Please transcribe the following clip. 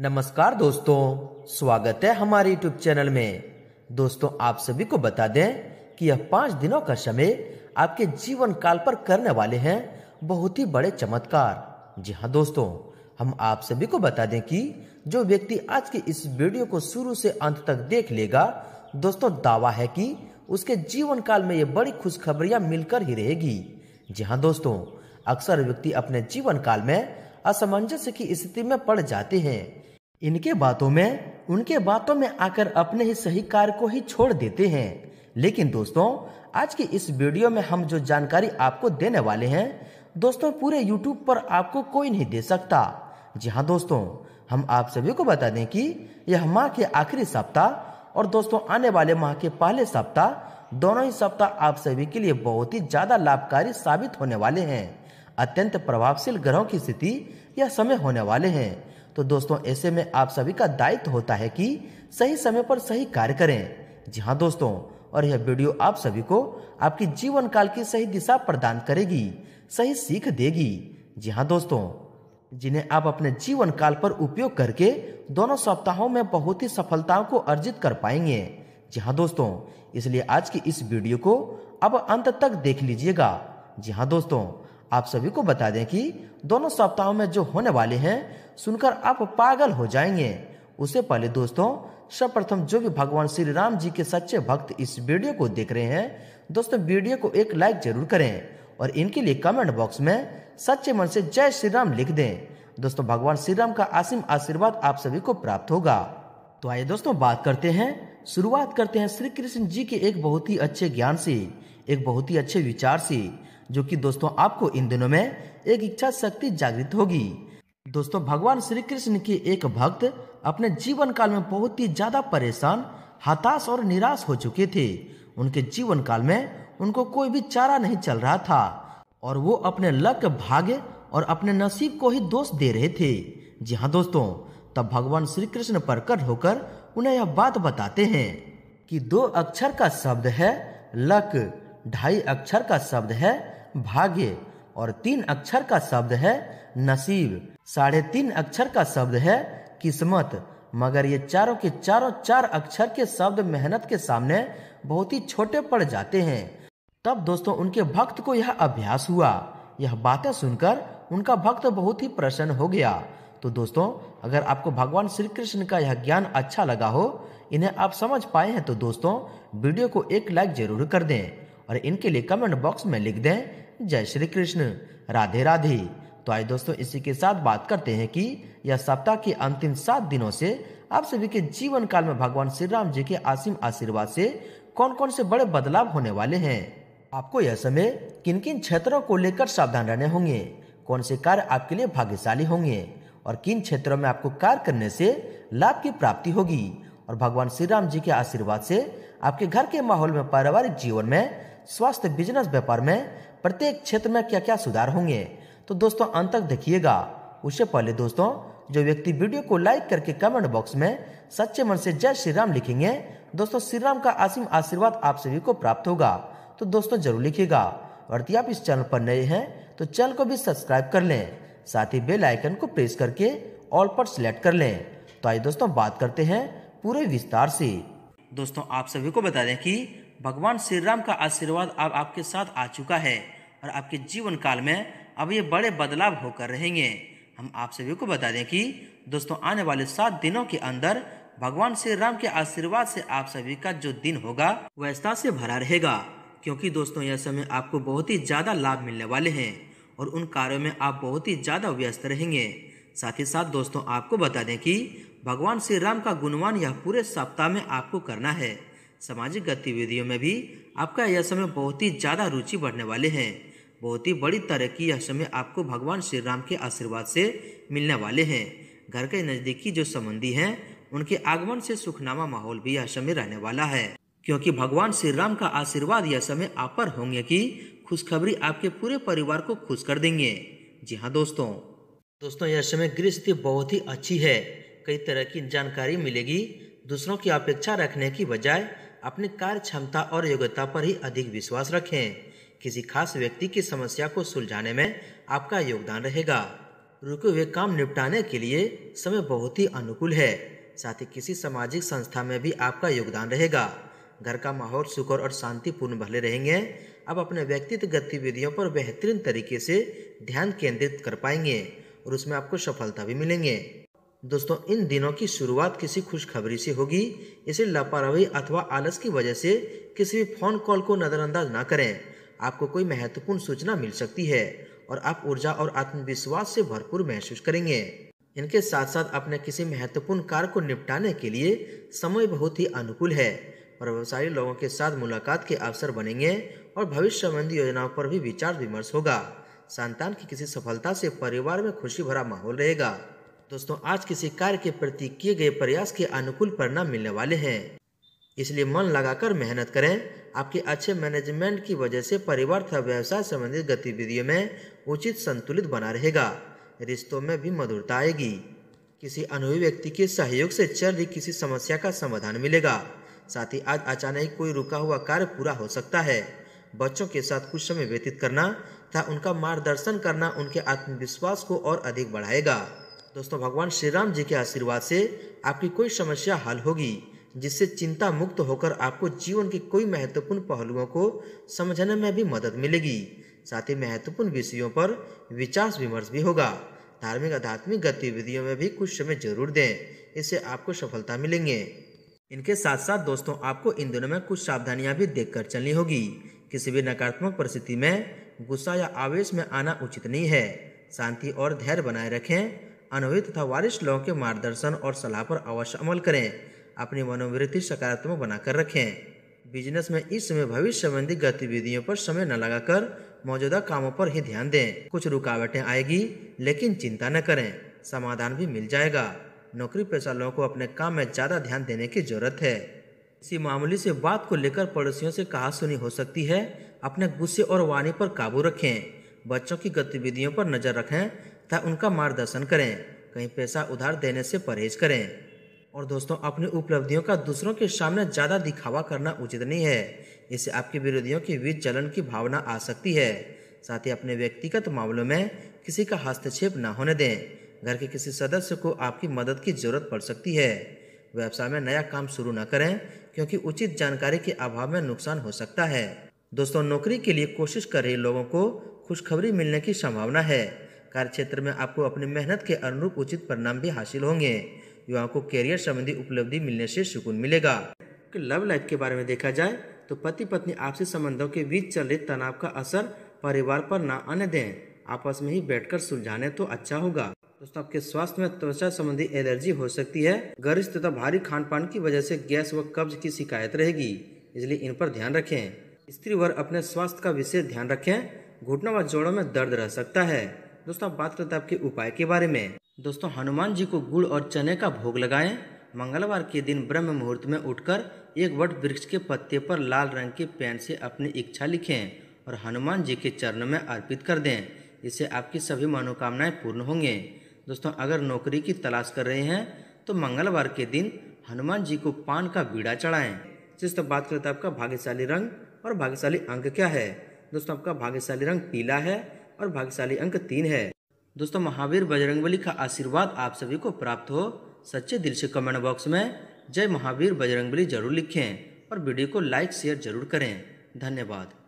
नमस्कार दोस्तों स्वागत है हमारे यूट्यूब चैनल में दोस्तों आप सभी को बता दें कि यह पांच दिनों का समय आपके जीवन काल पर करने वाले हैं बहुत ही बड़े चमत्कार जी हाँ दोस्तों हम आप सभी को बता दें कि जो व्यक्ति आज के इस वीडियो को शुरू से अंत तक देख लेगा दोस्तों दावा है कि उसके जीवन काल में ये बड़ी खुशखबरियां मिलकर ही रहेगी जी हाँ दोस्तों अक्सर व्यक्ति अपने जीवन काल में असमंजस की स्थिति में पड़ जाते हैं इनके बातों में उनके बातों में आकर अपने ही सही कार्य को ही छोड़ देते हैं लेकिन दोस्तों आज की इस वीडियो में हम जो जानकारी आपको देने वाले हैं दोस्तों पूरे यूट्यूब पर आपको कोई नहीं दे सकता जी हाँ दोस्तों हम आप सभी को बता दें कि यह माह के आखिरी सप्ताह और दोस्तों आने वाले माह के पहले सप्ताह दोनों ही सप्ताह आप सभी के लिए बहुत ही ज़्यादा लाभकारी साबित होने वाले हैं अत्यंत प्रभावशील ग्रहों की स्थिति या समय होने वाले हैं तो दोस्तों ऐसे में आप सभी का दायित्व होता है कि सही समय पर सही कार्य करें जी हाँ दोस्तों और यह वीडियो आप सभी को आपकी जीवन काल की सही दिशा प्रदान करेगी सही सीख देगी जी हाँ दोस्तों जिन्हें आप अपने जीवन काल पर उपयोग करके दोनों सप्ताहों में बहुत ही सफलताओं को अर्जित कर पाएंगे जी हाँ दोस्तों इसलिए आज की इस वीडियो को अब अंत तक देख लीजिएगा जी हाँ दोस्तों आप सभी को बता दें कि दोनों सप्ताहों में जो होने वाले हैं सुनकर आप पागल हो जाएंगे उससे पहले दोस्तों सर्वप्रथम जो भी भगवान श्री राम जी के सच्चे भक्त इस वीडियो को देख रहे हैं दोस्तों वीडियो को एक लाइक जरूर करें और इनके लिए कमेंट बॉक्स में सच्चे मन से जय श्री राम लिख दें दोस्तों भगवान श्री राम का असीम आशीर्वाद आप सभी को प्राप्त होगा तो आइए दोस्तों बात करते हैं शुरुआत करते हैं श्री कृष्ण जी के एक बहुत ही अच्छे ज्ञान से एक बहुत ही अच्छे विचार से जो कि दोस्तों आपको इन दिनों में एक इच्छा शक्ति जागृत होगी दोस्तों भगवान श्री कृष्ण के एक भक्त अपने जीवन काल में बहुत ही ज्यादा परेशान हताश और निराश हो चुके थे उनके जीवन काल में उनको कोई भी चारा नहीं चल रहा था और वो अपने लक भाग्य और अपने नसीब को ही दोष दे रहे थे जी हाँ दोस्तों तब भगवान श्री कृष्ण प्रकट होकर उन्हें यह बात बताते हैं कि दो अक्षर का शब्द है लक ढाई अक्षर का शब्द है भाग्य और तीन अक्षर का शब्द है नसीब साढ़े तीन अक्षर का शब्द है किस्मत मगर ये चारों के चारों चार अक्षर के शब्द मेहनत के सामने बहुत ही छोटे पड़ जाते हैं तब दोस्तों उनके भक्त को यह अभ्यास हुआ यह बातें सुनकर उनका भक्त बहुत ही प्रसन्न हो गया तो दोस्तों अगर आपको भगवान श्री कृष्ण का यह ज्ञान अच्छा लगा हो इन्हें आप समझ पाए हैं तो दोस्तों वीडियो को एक लाइक जरूर कर दें और इनके लिए कमेंट बॉक्स में लिख दें जय श्री कृष्ण राधे राधे तो आइए दोस्तों इसी के साथ बात करते हैं कि यह सप्ताह के अंतिम सात दिनों से आप सभी के जीवन काल में भगवान श्री राम जी के असीम आशीर्वाद से कौन कौन से बड़े बदलाव होने वाले हैं आपको यह समय किन किन क्षेत्रों को लेकर सावधान रहने होंगे कौन से कार्य आपके लिए भाग्यशाली होंगे और किन क्षेत्रों में आपको कार्य करने से लाभ की प्राप्ति होगी और भगवान श्री राम जी के आशीर्वाद से आपके घर के माहौल में पारिवारिक जीवन में स्वास्थ्य बिजनेस व्यापार में प्रत्येक क्षेत्र में क्या क्या सुधार होंगे तो दोस्तों अंत तक देखिएगा उससे पहले दोस्तों जो व्यक्ति वीडियो को लाइक करके कमेंट बॉक्स में सच्चे मन से जय श्री राम लिखेंगे दोस्तों श्री राम का असीम आशीर्वाद आप सभी को प्राप्त होगा तो दोस्तों जरूर लिखिएगा और यदि आप इस चैनल पर नए हैं तो चैनल को भी सब्सक्राइब कर लें साथ ही बेल आइकन को प्रेस करके ऑल पर सिलेक्ट कर लें तो आइए दोस्तों बात करते हैं पूरे विस्तार से दोस्तों आप सभी को बता दें कि भगवान श्री राम का आशीर्वाद अब आपके साथ आ चुका है और आपके जीवन काल में अब ये बड़े बदलाव होकर रहेंगे हम आप सभी को बता दें कि दोस्तों आने वाले सात दिनों के अंदर भगवान श्री राम के आशीर्वाद से आप सभी का जो दिन होगा व्यस्ता से भरा रहेगा क्योंकि दोस्तों यह समय आपको बहुत ही ज़्यादा लाभ मिलने वाले हैं और उन कार्यों में आप बहुत ही ज़्यादा व्यस्त रहेंगे साथ ही साथ दोस्तों आपको बता दें कि भगवान श्री राम का गुणवान यह पूरे सप्ताह में आपको करना है सामाजिक गतिविधियों में भी आपका यह समय बहुत ही ज़्यादा रुचि बढ़ने वाले हैं बहुत ही बड़ी तरक्की यह समय आपको भगवान श्री राम के आशीर्वाद से मिलने वाले हैं घर के नज़दीकी जो संबंधी हैं उनके आगमन से सुखनामा माहौल भी यह समय रहने वाला है क्योंकि भगवान श्री राम का आशीर्वाद यह समय आप पर होंगे कि खुशखबरी आपके पूरे परिवार को खुश कर देंगे जी हाँ दोस्तों दोस्तों यह समय गृह स्थिति बहुत ही अच्छी है कई तरह की जानकारी मिलेगी दूसरों की अपेक्षा रखने की बजाय अपनी कार्य क्षमता और योग्यता पर ही अधिक विश्वास रखें किसी खास व्यक्ति की समस्या को सुलझाने में आपका योगदान रहेगा रुके हुए काम निपटाने के लिए समय बहुत ही अनुकूल है साथ ही किसी सामाजिक संस्था में भी आपका योगदान रहेगा घर का माहौल सुखर और शांतिपूर्ण भले रहेंगे आप अपने व्यक्तित्व गतिविधियों पर बेहतरीन तरीके से ध्यान केंद्रित कर पाएंगे और उसमें आपको सफलता भी मिलेंगे दोस्तों इन दिनों की शुरुआत किसी खुशखबरी से होगी इसे लापरवाही अथवा आलस की वजह से किसी भी फ़ोन कॉल को नज़रअंदाज ना करें आपको कोई महत्वपूर्ण सूचना मिल सकती है और आप ऊर्जा और आत्मविश्वास से भरपूर महसूस करेंगे इनके साथ साथ अपने किसी महत्वपूर्ण कार्य को निपटाने के लिए समय बहुत ही अनुकूल है प्रभावशाली लोगों के साथ मुलाकात के अवसर बनेंगे और भविष्य संबंधी योजनाओं पर भी विचार विमर्श होगा संतान की किसी सफलता से परिवार में खुशी भरा माहौल रहेगा दोस्तों आज किसी कार्य के प्रति किए गए प्रयास के अनुकूल परिणाम मिलने वाले हैं इसलिए मन लगाकर मेहनत करें आपके अच्छे मैनेजमेंट की वजह से परिवार तथा व्यवसाय संबंधित गतिविधियों में उचित संतुलित बना रहेगा रिश्तों में भी मधुरता आएगी किसी अनुभवी व्यक्ति के सहयोग से चल रही किसी समस्या का समाधान मिलेगा साथ ही आज अचानक कोई रुका हुआ कार्य पूरा हो सकता है बच्चों के साथ कुछ समय व्यतीत करना तथा उनका मार्गदर्शन करना उनके आत्मविश्वास को और अधिक बढ़ाएगा दोस्तों भगवान श्री राम जी के आशीर्वाद से आपकी कोई समस्या हल होगी जिससे चिंता मुक्त होकर आपको जीवन के कोई महत्वपूर्ण पहलुओं को समझने में भी मदद मिलेगी साथ ही महत्वपूर्ण विषयों पर विचार विमर्श भी होगा धार्मिक आध्यात्मिक गतिविधियों में भी कुछ समय जरूर दें इससे आपको सफलता मिलेंगे इनके साथ साथ दोस्तों आपको इन दिनों में कुछ सावधानियां भी देखकर चलनी होगी किसी भी नकारात्मक परिस्थिति में गुस्सा या आवेश में आना उचित नहीं है शांति और धैर्य बनाए रखें अनुभवी तथा वारिश लोगों के मार्गदर्शन और सलाह पर अवश्य अमल करें अपनी मनोवृत्ति सकारात्मक बनाकर रखें बिजनेस में इस समय भविष्य संबंधी गतिविधियों पर समय न लगाकर मौजूदा कामों पर ही ध्यान दें कुछ रुकावटें आएगी लेकिन चिंता न करें समाधान भी मिल जाएगा नौकरी पेशा लोगों को अपने काम में ज़्यादा ध्यान देने की जरूरत है इसी मामले से बात को लेकर पड़ोसियों से कहा सुनी हो सकती है अपने गुस्से और वाणी पर काबू रखें बच्चों की गतिविधियों पर नज़र रखें तथा उनका मार्गदर्शन करें कहीं पैसा उधार देने से परहेज करें और दोस्तों अपनी उपलब्धियों का दूसरों के सामने ज़्यादा दिखावा करना उचित नहीं है इससे आपके विरोधियों के बीच जलन की भावना आ सकती है साथ ही अपने व्यक्तिगत मामलों में किसी का हस्तक्षेप न होने दें घर के किसी सदस्य को आपकी मदद की जरूरत पड़ सकती है व्यवसाय में नया काम शुरू न करें क्योंकि उचित जानकारी के अभाव में नुकसान हो सकता है दोस्तों नौकरी के लिए कोशिश कर रहे लोगों को खुशखबरी मिलने की संभावना है कार्य क्षेत्र में आपको अपनी मेहनत के अनुरूप उचित परिणाम भी हासिल होंगे युवाओं को कैरियर संबंधी उपलब्धि मिलने से सुकून मिलेगा लव लाइफ के बारे में देखा जाए तो पति पत्नी आपसी संबंधों के बीच चल रहे तनाव का असर परिवार पर ना आने दें आपस में ही बैठकर सुलझाने तो अच्छा होगा दोस्तों आपके स्वास्थ्य में त्वचा संबंधी एलर्जी हो सकती है गर्ज तथा भारी खान पान की वजह से गैस व कब्ज की शिकायत रहेगी इसलिए इन पर ध्यान रखें स्त्री वर्ग अपने स्वास्थ्य का विशेष ध्यान रखें घुटनों व जोड़ों में दर्द रह सकता है दोस्तों बात करते हैं आपके उपाय के बारे में दोस्तों हनुमान जी को गुड़ और चने का भोग लगाए मंगलवार के दिन ब्रह्म मुहूर्त में उठकर एक वट वृक्ष के पत्ते पर लाल रंग के पेन से अपनी इच्छा लिखें और हनुमान जी के चरणों में अर्पित कर दें इससे आपकी सभी मनोकामनाएं पूर्ण होंगे दोस्तों अगर नौकरी की तलाश कर रहे हैं तो मंगलवार के दिन हनुमान जी को पान का बीड़ा चढ़ाएं जिस तो बात करते हैं आपका भाग्यशाली रंग और भाग्यशाली अंक क्या है दोस्तों आपका भाग्यशाली रंग पीला है और भाग्यशाली अंक तीन है दोस्तों महावीर बजरंगबली का आशीर्वाद आप सभी को प्राप्त हो सच्चे दिल से कमेंट बॉक्स में जय महावीर बजरंगबली जरूर लिखें और वीडियो को लाइक शेयर जरूर करें धन्यवाद